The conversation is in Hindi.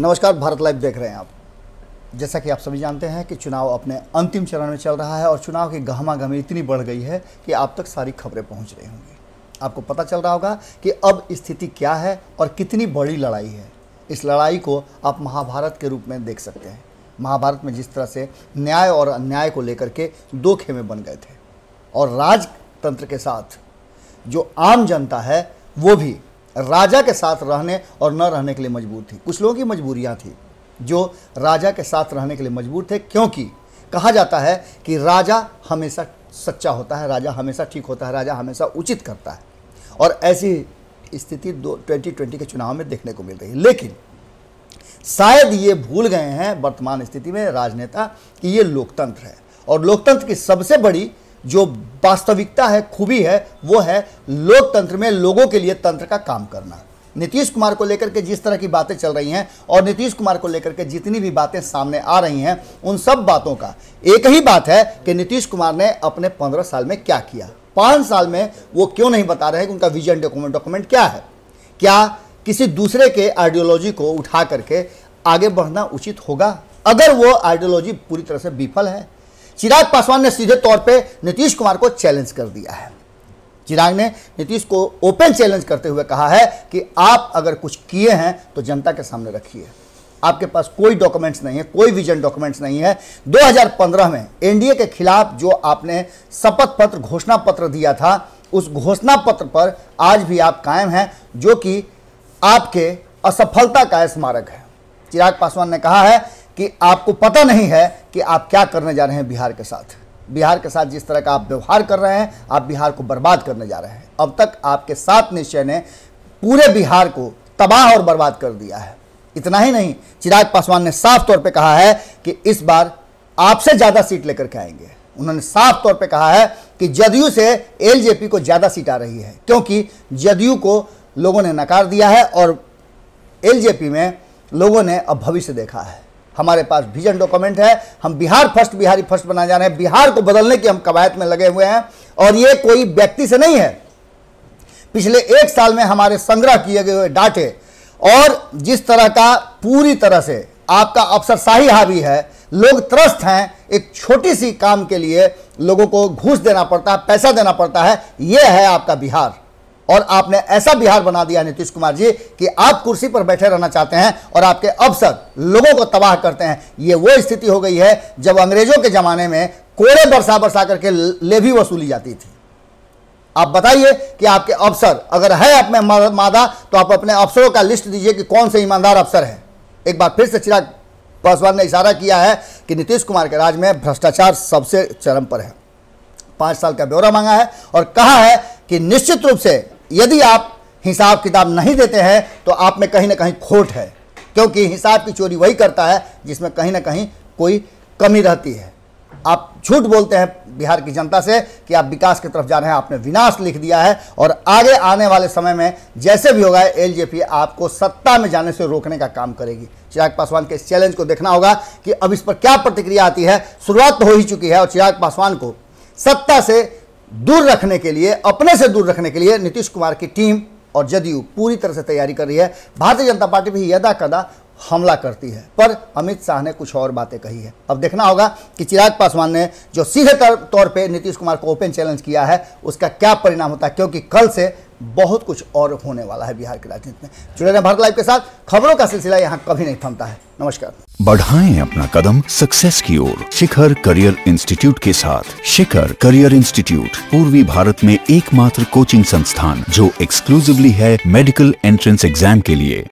नमस्कार भारत लाइव देख रहे हैं आप जैसा कि आप सभी जानते हैं कि चुनाव अपने अंतिम चरण में चल रहा है और चुनाव की गहमा गहमी इतनी बढ़ गई है कि आप तक सारी खबरें पहुंच रही होंगी आपको पता चल रहा होगा कि अब स्थिति क्या है और कितनी बड़ी लड़ाई है इस लड़ाई को आप महाभारत के रूप में देख सकते हैं महाभारत में जिस तरह से न्याय और अन्याय को लेकर के दो खेमे बन गए थे और राजतंत्र के साथ जो आम जनता है वो भी राजा के साथ रहने और न रहने के लिए मजबूर थी कुछ लोगों की मजबूरियाँ थी जो राजा के साथ रहने के लिए मजबूर थे क्योंकि कहा जाता है कि राजा हमेशा सच्चा होता है राजा हमेशा ठीक होता है राजा हमेशा उचित करता है और ऐसी स्थिति दो ट्वेंटी ट्वेंटी के चुनाव में देखने को मिल रही है लेकिन शायद ये भूल गए हैं वर्तमान स्थिति में राजनेता कि ये लोकतंत्र है और लोकतंत्र की सबसे बड़ी जो वास्तविकता है खूबी है वो है लोकतंत्र में लोगों के लिए तंत्र का काम करना नीतीश कुमार को लेकर के जिस तरह की बातें चल रही हैं और नीतीश कुमार को लेकर के जितनी भी बातें सामने आ रही हैं उन सब बातों का एक ही बात है कि नीतीश कुमार ने अपने पंद्रह साल में क्या किया पाँच साल में वो क्यों नहीं बता रहे कि उनका विजन डॉक्यूमेंट डॉक्यूमेंट क्या है क्या किसी दूसरे के आइडियोलॉजी को उठा करके आगे बढ़ना उचित होगा अगर वो आइडियोलॉजी पूरी तरह से विफल है चिराग पासवान ने सीधे तौर पे नीतीश कुमार को चैलेंज कर दिया है चिराग ने नीतीश को ओपन चैलेंज करते हुए कहा है कि आप अगर कुछ किए हैं तो जनता के सामने रखिए आपके पास कोई डॉक्यूमेंट्स नहीं है कोई विजन डॉक्यूमेंट्स नहीं है 2015 में एनडीए के खिलाफ जो आपने शपथ पत्र घोषणा पत्र दिया था उस घोषणा पत्र पर आज भी आप कायम हैं जो कि आपके असफलता का स्मारक है चिराग पासवान ने कहा है कि आपको पता नहीं है कि आप क्या करने जा रहे हैं बिहार के साथ बिहार के साथ जिस तरह का आप व्यवहार कर रहे हैं आप बिहार को बर्बाद करने जा रहे हैं अब तक आपके सात निश्चय ने पूरे बिहार को तबाह और बर्बाद कर दिया है इतना ही नहीं चिराग पासवान ने साफ तौर पर कहा है कि इस बार आपसे ज़्यादा सीट लेकर के आएंगे उन्होंने साफ तौर पर कहा है कि जदयू से एलजेपी को ज़्यादा सीट आ रही है क्योंकि जदयू को लोगों ने नकार दिया है और एलजेपी में लोगों ने अब भविष्य देखा है हमारे पास विजन डॉक्यूमेंट है हम बिहार फर्स्ट बिहारी फर्स्ट बनाने जा रहे हैं बिहार को बदलने की हम कवायद में लगे हुए हैं और ये कोई व्यक्ति से नहीं है पिछले एक साल में हमारे संग्रह किए गए डाटे और जिस तरह का पूरी तरह से आपका अफसरशाही हावी है लोग त्रस्त हैं एक छोटी सी काम के लिए लोगों को घूस देना पड़ता है पैसा देना पड़ता है यह है आपका बिहार और आपने ऐसा बिहार बना दिया नीतीश कुमार जी कि आप कुर्सी पर बैठे रहना चाहते हैं और आपके अवसर लोगों को तबाह करते हैं ये वो स्थिति हो गई है जब अंग्रेजों के ज़माने में कोड़े बरसा बरसा करके ले भी वसूली जाती थी आप बताइए कि आपके अफसर अगर है आप में मादा तो आप अपने अफसरों का लिस्ट दीजिए कि कौन से ईमानदार अफसर हैं एक बार फिर से चिराग पासवान ने इशारा किया है कि नीतीश कुमार के राज में भ्रष्टाचार सबसे चरम पर है पांच साल का ब्यौरा मांगा है और कहा है कि निश्चित रूप से यदि आप हिसाब किताब नहीं देते हैं तो आप में कहीं ना कहीं खोट है क्योंकि हिसाब की चोरी वही करता है जिसमें कहीं ना कहीं कोई कमी रहती है आप झूठ बोलते हैं बिहार की जनता से कि आप विकास की तरफ जा रहे हैं आपने विनाश लिख दिया है और आगे आने वाले समय में जैसे भी होगा एलजेपी आपको सत्ता में जाने से रोकने का काम करेगी चिराग पासवान के इस चैलेंज को देखना होगा कि अब इस पर क्या प्रतिक्रिया आती है शुरुआत तो हो ही चुकी है और चिराग पासवान को सत्ता से दूर रखने के लिए अपने से दूर रखने के लिए नीतीश कुमार की टीम और जदयू पूरी तरह से तैयारी कर रही है भारतीय जनता पार्टी भी यदा कदा हमला करती है पर अमित शाह ने कुछ और बातें कही है अब देखना होगा कि चिराग पासवान ने जो सीधे तौर पे नीतीश कुमार को ओपन चैलेंज किया है उसका क्या परिणाम होता है क्योंकि कल से बहुत कुछ और होने वाला है बिहार की राजनीति में जुड़े रहे भारत लाइव के साथ खबरों का सिलसिला यहाँ कभी नहीं थमता है नमस्कार बढ़ाएं अपना कदम सक्सेस की ओर शिखर करियर इंस्टीट्यूट के साथ शिखर करियर इंस्टीट्यूट पूर्वी भारत में एकमात्र कोचिंग संस्थान जो एक्सक्लूसिवली है मेडिकल एंट्रेंस एग्जाम के लिए